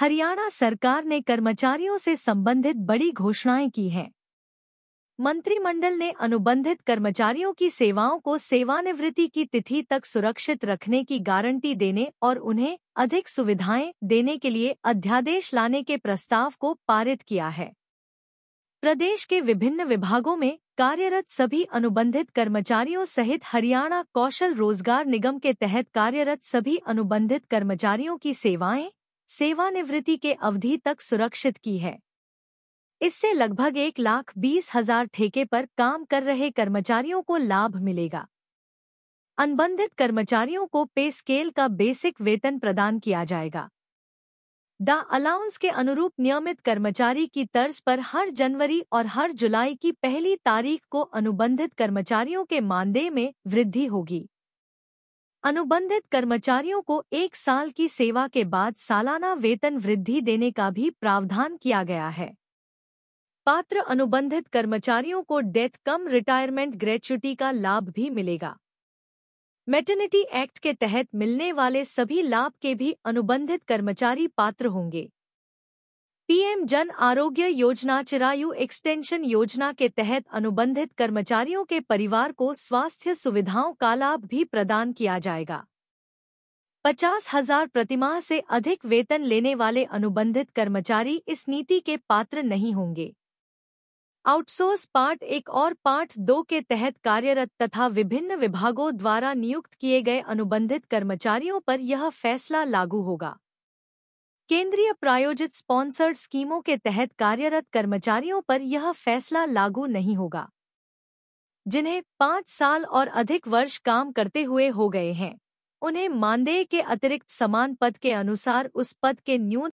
हरियाणा सरकार ने कर्मचारियों से संबंधित बड़ी घोषणाएं की हैं मंत्रिमंडल ने अनुबंधित कर्मचारियों की सेवाओं को सेवानिवृत्ति की तिथि तक सुरक्षित रखने की गारंटी देने और उन्हें अधिक सुविधाएं देने के लिए अध्यादेश लाने के प्रस्ताव को पारित किया है प्रदेश के विभिन्न विभागों में कार्यरत सभी अनुबंधित कर्मचारियों सहित हरियाणा कौशल रोजगार निगम के तहत कार्यरत सभी अनुबंधित कर्मचारियों की सेवाएं सेवानिवृत्ति के अवधि तक सुरक्षित की है इससे लगभग एक लाख बीस हजार ठेके पर काम कर रहे कर्मचारियों को लाभ मिलेगा अनुबंधित कर्मचारियों को पे स्केल का बेसिक वेतन प्रदान किया जाएगा द अलाउंस के अनुरूप नियमित कर्मचारी की तर्ज पर हर जनवरी और हर जुलाई की पहली तारीख को अनुबंधित कर्मचारियों के मानदेय में वृद्धि होगी अनुबंधित कर्मचारियों को एक साल की सेवा के बाद सालाना वेतन वृद्धि देने का भी प्रावधान किया गया है पात्र अनुबंधित कर्मचारियों को डेथ कम रिटायरमेंट ग्रेच्युटी का लाभ भी मिलेगा मेटर्निटी एक्ट के तहत मिलने वाले सभी लाभ के भी अनुबंधित कर्मचारी पात्र होंगे पीएम जन आरोग्य योजना चिरायु एक्सटेंशन योजना के तहत अनुबंधित कर्मचारियों के परिवार को स्वास्थ्य सुविधाओं का लाभ भी प्रदान किया जाएगा पचास हजार प्रतिमाह से अधिक वेतन लेने वाले अनुबंधित कर्मचारी इस नीति के पात्र नहीं होंगे आउटसोर्स पार्ट एक और पार्ट दो के तहत कार्यरत तथा विभिन्न विभागों द्वारा नियुक्त किए गए अनुबंधित कर्मचारियों पर यह फैसला लागू होगा केंद्रीय प्रायोजित स्पॉन्सर्ड स्कीमों के तहत कार्यरत कर्मचारियों पर यह फैसला लागू नहीं होगा जिन्हें पाँच साल और अधिक वर्ष काम करते हुए हो गए हैं उन्हें मानदेय के अतिरिक्त समान पद के अनुसार उस पद के न्यून